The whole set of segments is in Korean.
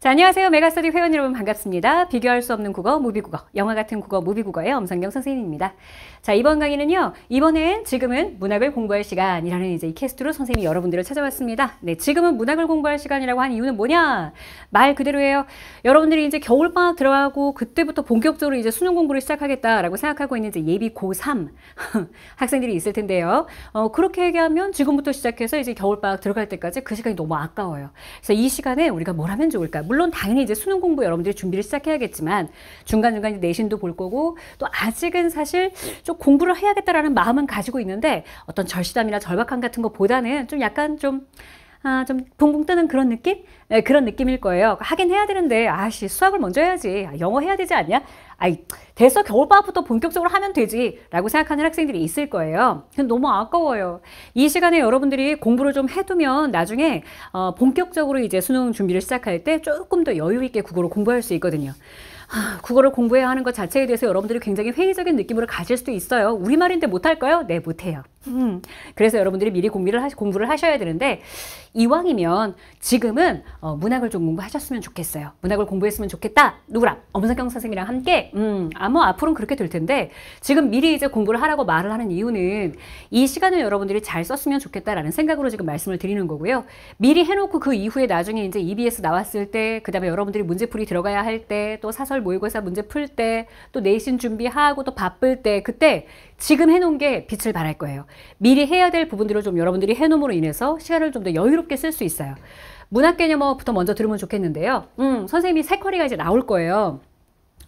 자, 안녕하세요. 메가스터디 회원 여러분 반갑습니다. 비교할 수 없는 국어, 무비국어, 영화 같은 국어, 무비국어의 엄성경 선생님입니다. 자, 이번 강의는요. 이번엔 지금은 문학을 공부할 시간이라는 이제 이 캐스트로 선생님이 여러분들을 찾아왔습니다. 네, 지금은 문학을 공부할 시간이라고 한 이유는 뭐냐? 말 그대로예요. 여러분들이 이제 겨울방학 들어가고 그때부터 본격적으로 이제 수능 공부를 시작하겠다라고 생각하고 있는 이제 예비 고3 학생들이 있을 텐데요. 어, 그렇게 얘기하면 지금부터 시작해서 이제 겨울방학 들어갈 때까지 그 시간이 너무 아까워요. 그래서 이 시간에 우리가 뭘 하면 좋을까? 물론 당연히 이제 수능 공부 여러분들이 준비를 시작해야겠지만 중간중간 내신도 볼 거고 또 아직은 사실 좀 공부를 해야겠다라는 마음은 가지고 있는데 어떤 절실함이나 절박함 같은 것보다는 좀 약간 좀 아, 좀 봉봉 뜨는 그런 느낌? 네, 그런 느낌일 거예요. 하긴 해야 되는데, 아씨, 수학을 먼저 해야지. 아, 영어 해야 되지 않냐? 아이, 대서 겨울방학부터 본격적으로 하면 되지. 라고 생각하는 학생들이 있을 거예요. 너무 아까워요. 이 시간에 여러분들이 공부를 좀 해두면 나중에 어, 본격적으로 이제 수능 준비를 시작할 때 조금 더 여유있게 국어로 공부할 수 있거든요. 국어를 공부해야 하는 것 자체에 대해서 여러분들이 굉장히 회의적인 느낌으로 가질 수도 있어요. 우리말인데 못할까요? 네, 못해요. 음. 그래서 여러분들이 미리 공부를, 하시, 공부를 하셔야 되는데 이왕이면 지금은 어, 문학을 좀 공부하셨으면 좋겠어요. 문학을 공부했으면 좋겠다. 누구랑? 엄선경 선생이랑 님 함께 음, 아마 앞으로는 그렇게 될 텐데 지금 미리 이제 공부를 하라고 말을 하는 이유는 이 시간을 여러분들이 잘 썼으면 좋겠다라는 생각으로 지금 말씀을 드리는 거고요. 미리 해놓고 그 이후에 나중에 이제 EBS 나왔을 때그 다음에 여러분들이 문제풀이 들어가야 할 때 또 사설 모의고사 문제 풀 때 또 내신 준비하고 또 바쁠 때 그때 지금 해놓은 게 빛을 발할 거예요. 미리 해야 될 부분들을 좀 여러분들이 해놓음으로 인해서 시간을 좀 더 여유롭게 쓸 수 있어요. 문학 개념어부터 먼저 들으면 좋겠는데요. 음, 선생님이 세 커리가 이제 나올 거예요.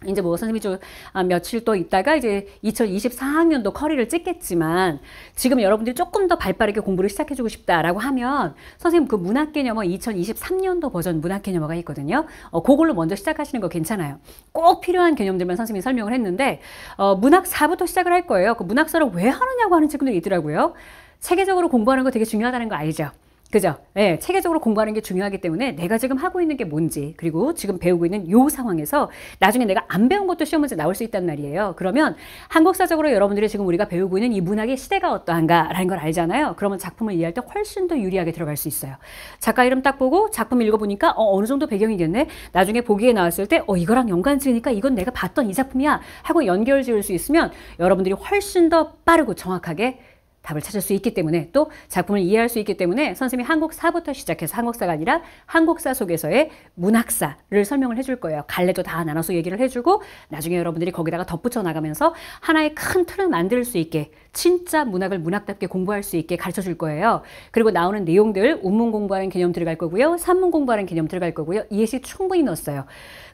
이제 뭐 선생님이 좀 아, 며칠 또 있다가 이제 2024학년도 커리를 찍겠지만 지금 여러분들이 조금 더 발빠르게 공부를 시작해주고 싶다라고 하면 선생님 그 문학 개념어 2023년도 버전 문학 개념어가 있거든요. 어, 그걸로 먼저 시작하시는 거 괜찮아요. 꼭 필요한 개념들만 선생님이 설명을 했는데 어, 문학4부터 시작을 할 거예요. 그 문학사를 왜 하느냐고 하는 친구들이 있더라고요. 체계적으로 공부하는 거 되게 중요하다는 거 알죠? 그죠? 예, 체계적으로 공부하는 게 중요하기 때문에 내가 지금 하고 있는 게 뭔지, 그리고 지금 배우고 있는 요 상황에서 나중에 내가 안 배운 것도 시험 문제 나올 수 있단 말이에요. 그러면 한국사적으로 여러분들이 지금 우리가 배우고 있는 이 문학의 시대가 어떠한가라는 걸 알잖아요. 그러면 작품을 이해할 때 훨씬 더 유리하게 들어갈 수 있어요. 작가 이름 딱 보고 작품 읽어보니까 어, 어느 정도 배경이겠네. 나중에 보기에 나왔을 때 어, 이거랑 연관 지으니까 이건 내가 봤던 이 작품이야. 하고 연결 지을 수 있으면 여러분들이 훨씬 더 빠르고 정확하게 답을 찾을 수 있기 때문에 또 작품을 이해할 수 있기 때문에 선생님이 한국사부터 시작해서 한국사가 아니라 한국사 속에서의 문학사를 설명을 해줄 거예요. 갈래도 다 나눠서 얘기를 해주고 나중에 여러분들이 거기다가 덧붙여 나가면서 하나의 큰 틀을 만들 수 있게 진짜 문학을 문학답게 공부할 수 있게 가르쳐 줄 거예요. 그리고 나오는 내용들 운문 공부하는 개념 들어갈 거고요. 산문 공부하는 개념 들어갈 거고요. 이해식 충분히 넣었어요.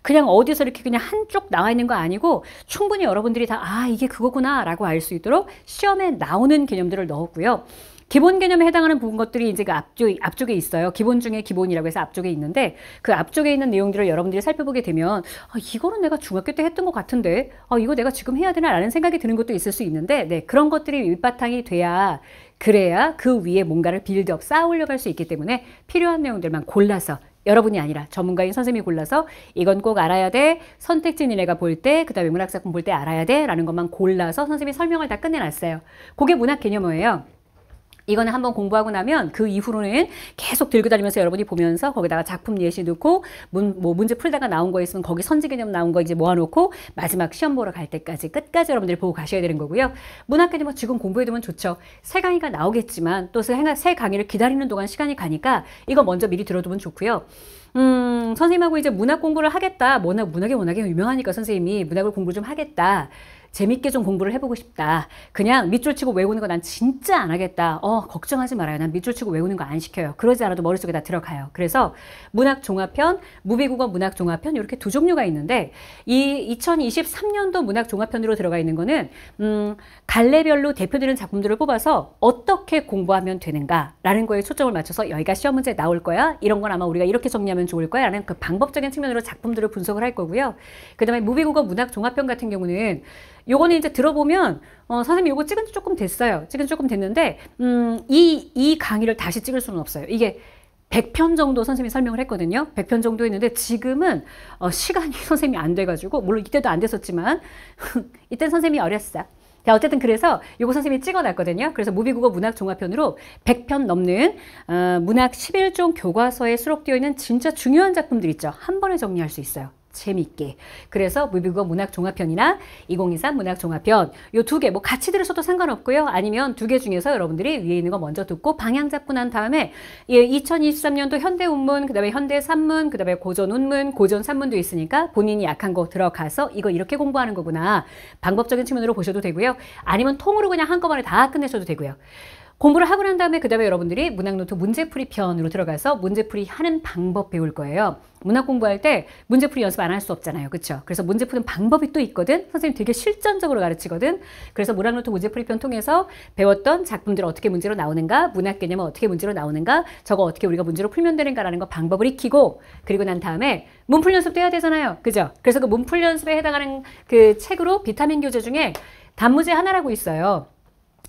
그냥 어디서 이렇게 그냥 한쪽 나와 있는 거 아니고 충분히 여러분들이 다 아 이게 그거구나 라고 알 수 있도록 시험에 나오는 개념들을 단어를 넣었고요. 기본 개념에 해당하는 부분 것들이 이제 그 앞쪽, 앞쪽에 있어요. 기본 중에 기본이라고 해서 앞쪽에 있는데 그 앞쪽에 있는 내용들을 여러분들이 살펴보게 되면 아, 이거는 내가 중학교 때 했던 것 같은데 아, 이거 내가 지금 해야 되나라는 생각이 드는 것도 있을 수 있는데 네, 그런 것들이 밑바탕이 돼야 그래야 그 위에 뭔가를 빌드업 쌓아 올려갈 수 있기 때문에 필요한 내용들만 골라서 여러분이 아니라 전문가인 선생님이 골라서 이건 꼭 알아야 돼. 선택지 니네가 볼 때, 그 다음에 문학작품 볼 때 알아야 돼. 라는 것만 골라서 선생님이 설명을 다 끝내놨어요. 그게 문학 개념어예요. 이거는 한번 공부하고 나면 그 이후로는 계속 들고 다니면서 여러분이 보면서 거기다가 작품 예시 넣고 문, 뭐 문제 풀다가 나온 거 있으면 거기 선지 개념 나온 거 이제 모아놓고 마지막 시험 보러 갈 때까지 끝까지 여러분들이 보고 가셔야 되는 거고요. 문학 개념 뭐 지금 공부해두면 좋죠. 새 강의가 나오겠지만 또 새 강의를 기다리는 동안 시간이 가니까 이거 먼저 미리 들어두면 좋고요. 음, 선생님하고 이제 문학 공부를 하겠다. 워낙 문학이 워낙에 유명하니까 선생님이 문학을 공부 좀 하겠다. 재밌게 좀 공부를 해보고 싶다. 그냥 밑줄 치고 외우는 거 난 진짜 안 하겠다. 어, 걱정하지 말아요. 난 밑줄 치고 외우는 거 안 시켜요. 그러지 않아도 머릿속에 다 들어가요. 그래서 문학 종합편, 무비국어 문학 종합편 이렇게 두 종류가 있는데 이 2023년도 문학 종합편으로 들어가 있는 거는 음, 갈래별로 대표되는 작품들을 뽑아서 어떻게 공부하면 되는가라는 거에 초점을 맞춰서 여기가 시험 문제 나올 거야. 이런 건 아마 우리가 이렇게 정리하면 좋을 거야. 라는 그 방법적인 측면으로 작품들을 분석을 할 거고요. 그 다음에 무비국어 문학 종합편 같은 경우는 요거는 이제 들어보면 어, 선생님 요거 찍은 지 조금 됐어요. 찍은 지 조금 됐는데 음, 이, 이 강의를 다시 찍을 수는 없어요. 이게 100편 정도 선생님이 설명을 했거든요. 100편 정도 했는데 지금은 어, 시간이 선생님이 안 돼가지고 물론 이때도 안 됐었지만 이때 선생님이 어렸어. 자 어쨌든 그래서 요거 선생님이 찍어놨거든요. 그래서 무비국어 문학 종합편으로 100편 넘는 어, 문학 11종 교과서에 수록되어 있는 진짜 중요한 작품들 있죠. 한 번에 정리할 수 있어요. 재미있게. 그래서 무비국어 문학 종합편이나 2023 문학 종합편 요 두 개 뭐 같이 들으셔도 상관없고요. 아니면 두 개 중에서 여러분들이 위에 있는 거 먼저 듣고 방향 잡고 난 다음에 예, 2023년도 현대 운문, 그다음에 현대 산문, 그다음에 고전 운문, 고전 산문도 있으니까 본인이 약한 거 들어가서 이거 이렇게 공부하는 거구나. 방법적인 측면으로 보셔도 되고요. 아니면 통으로 그냥 한꺼번에 다 끝내셔도 되고요. 공부를 하고 난 다음에 그 다음에 여러분들이 문학노트 문제풀이 편으로 들어가서 문제풀이 하는 방법 배울 거예요. 문학 공부할 때 문제풀이 연습 안 할 수 없잖아요. 그렇죠? 그래서 문제 푸는 방법이 또 있거든. 선생님 되게 실전적으로 가르치거든. 그래서 문학노트 문제풀이 편 통해서 배웠던 작품들 어떻게 문제로 나오는가, 문학 개념은 어떻게 문제로 나오는가, 저거 어떻게 우리가 문제로 풀면 되는가라는 거 방법을 익히고 그리고 난 다음에 문풀 연습도 해야 되잖아요. 그죠? 그래서 그 문풀 연습에 해당하는 그 책으로 비타민 교재 중에 단무지 하나라고 있어요.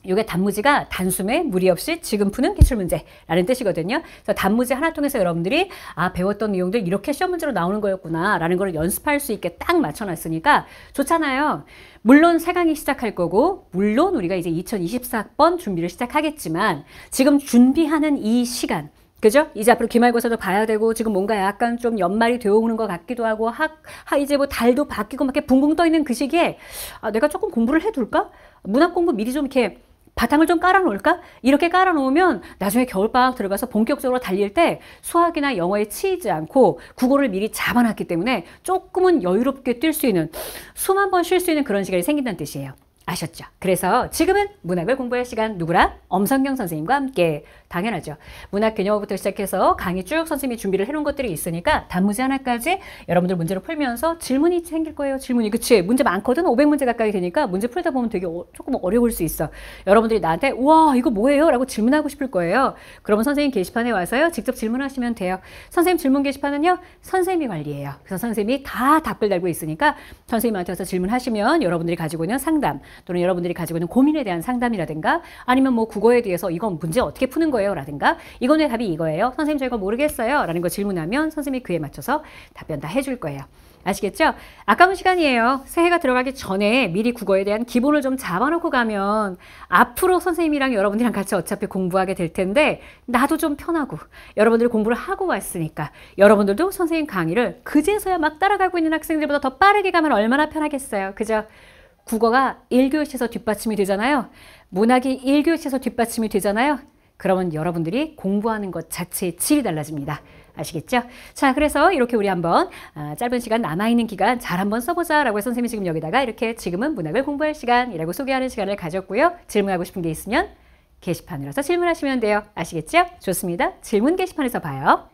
이게 단무지가 단숨에 무리 없이 지금 푸는 기출 문제라는 뜻이거든요. 그래서 단무지 하나 통해서 여러분들이 아 배웠던 내용들 이렇게 시험 문제로 나오는 거였구나라는 걸 연습할 수 있게 딱 맞춰놨으니까 좋잖아요. 물론 세강이 시작할 거고 물론 우리가 이제 2024학번 준비를 시작하겠지만 지금 준비하는 이 시간 그죠? 이제 앞으로 기말고사도 봐야 되고 지금 뭔가 약간 좀 연말이 되어오는 것 같기도 하고 학, 하 이제 뭐 달도 바뀌고 막 이렇게 붕붕 떠 있는 그 시기에 아, 내가 조금 공부를 해둘까? 문학 공부 미리 좀 이렇게 바탕을 좀 깔아놓을까? 이렇게 깔아놓으면 나중에 겨울방학 들어가서 본격적으로 달릴 때 수학이나 영어에 치이지 않고 국어를 미리 잡아놨기 때문에 조금은 여유롭게 뛸 수 있는 숨 한 번 쉴 수 있는 그런 시간이 생긴다는 뜻이에요. 아셨죠? 그래서 지금은 문학을 공부할 시간 누구랑? 엄성경 선생님과 함께 당연하죠. 문학 개념부터 시작해서 강의 쭉 선생님이 준비를 해놓은 것들이 있으니까 단무지 하나까지 여러분들 문제를 풀면서 질문이 생길 거예요. 질문이 그치? 문제 많거든? 500문제 가까이 되니까 문제 풀다 보면 되게 어, 조금 어려울 수 있어. 여러분들이 나한테 우와 이거 뭐예요? 라고 질문하고 싶을 거예요. 그러면 선생님 게시판에 와서요. 직접 질문하시면 돼요. 선생님 질문 게시판은요. 선생님이 관리해요. 그래서 선생님이 다 답글 달고 있으니까 선생님한테 와서 질문하시면 여러분들이 가지고 있는 상담 또는 여러분들이 가지고 있는 고민에 대한 상담이라든가 아니면 뭐 국어에 대해서 이건 문제 어떻게 푸는 거예요? 라든가 이건 왜 답이 이거예요? 선생님 저 이거 모르겠어요. 라는 거 질문하면 선생님이 그에 맞춰서 답변 다 해줄 거예요. 아시겠죠? 아까운 시간이에요. 새해가 들어가기 전에 미리 국어에 대한 기본을 좀 잡아놓고 가면 앞으로 선생님이랑 여러분들이랑 같이 어차피 공부하게 될 텐데 나도 좀 편하고 여러분들이 공부를 하고 왔으니까 여러분들도 선생님 강의를 그제서야 막 따라가고 있는 학생들보다 더 빠르게 가면 얼마나 편하겠어요. 그죠? 국어가 1교시에서 뒷받침이 되잖아요. 문학이 1교시에서 뒷받침이 되잖아요. 그러면 여러분들이 공부하는 것 자체의 질이 달라집니다. 아시겠죠? 자, 그래서 이렇게 우리 한번 아, 짧은 시간 남아있는 기간 잘 한번 써보자 라고 선생님이 지금 여기다가 이렇게 지금은 문학을 공부할 시간이라고 소개하는 시간을 가졌고요. 질문하고 싶은 게 있으면 게시판으로서 질문하시면 돼요. 아시겠죠? 좋습니다. 질문 게시판에서 봐요.